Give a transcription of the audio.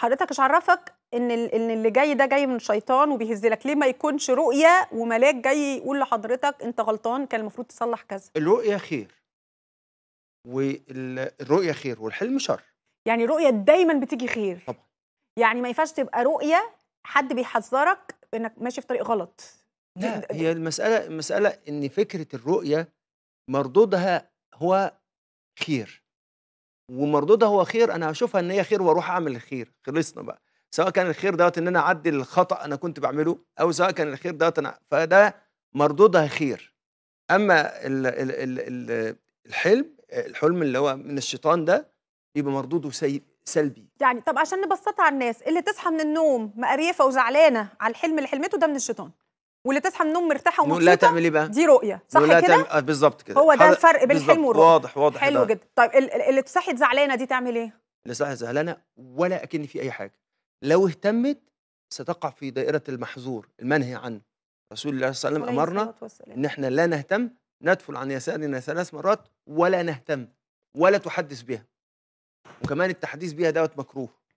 حضرتك مش عرفك ان ان اللي جاي ده جاي من الشيطان لك ليه ما يكونش رؤيه وملاك جاي يقول لحضرتك انت غلطان كان المفروض تصلح كذا الرؤيه خير والرؤيه خير والحلم شر يعني رؤيه دايما بتيجي خير طبعا يعني ما ينفعش تبقى رؤيه حد بيحذرك انك ماشي في طريق غلط لا هي المساله المساله ان فكره الرؤيه مردودها هو خير ومردودها هو خير انا هشوفها ان هي خير واروح اعمل الخير خلصنا بقى سواء كان الخير دوت ان انا اعدل الخطا انا كنت بعمله او سواء كان الخير دوت انا فده مردودها خير اما الـ الـ الـ الـ الحلم الحلم اللي هو من الشيطان ده يبقى مردوده سي... سلبي يعني طب عشان نبسطها على الناس اللي تصحى من النوم مقريفه وزعلانه على الحلم اللي حلمته ده من الشيطان واللي تصحى من النوم مرتاحه ومبسوطه لا تعملي بقى دي رؤيه صح كده تعمل... آه، بالظبط كده هو ده الفرق بين الحلم والرؤيه واضح واضح حلو جدا طيب اللي تصحي زعلانه دي تعمل ايه اللي صحت زعلانه ولا اكن في اي حاجه لو اهتمت ستقع في دائره المحظور المنهي عنه رسول الله صلى الله عليه وسلم امرنا ان احنا لا نهتم ندفل عن يسارنا ثلاث مرات ولا نهتم ولا تحدث بها وكمان التحديث بها دوت مكروه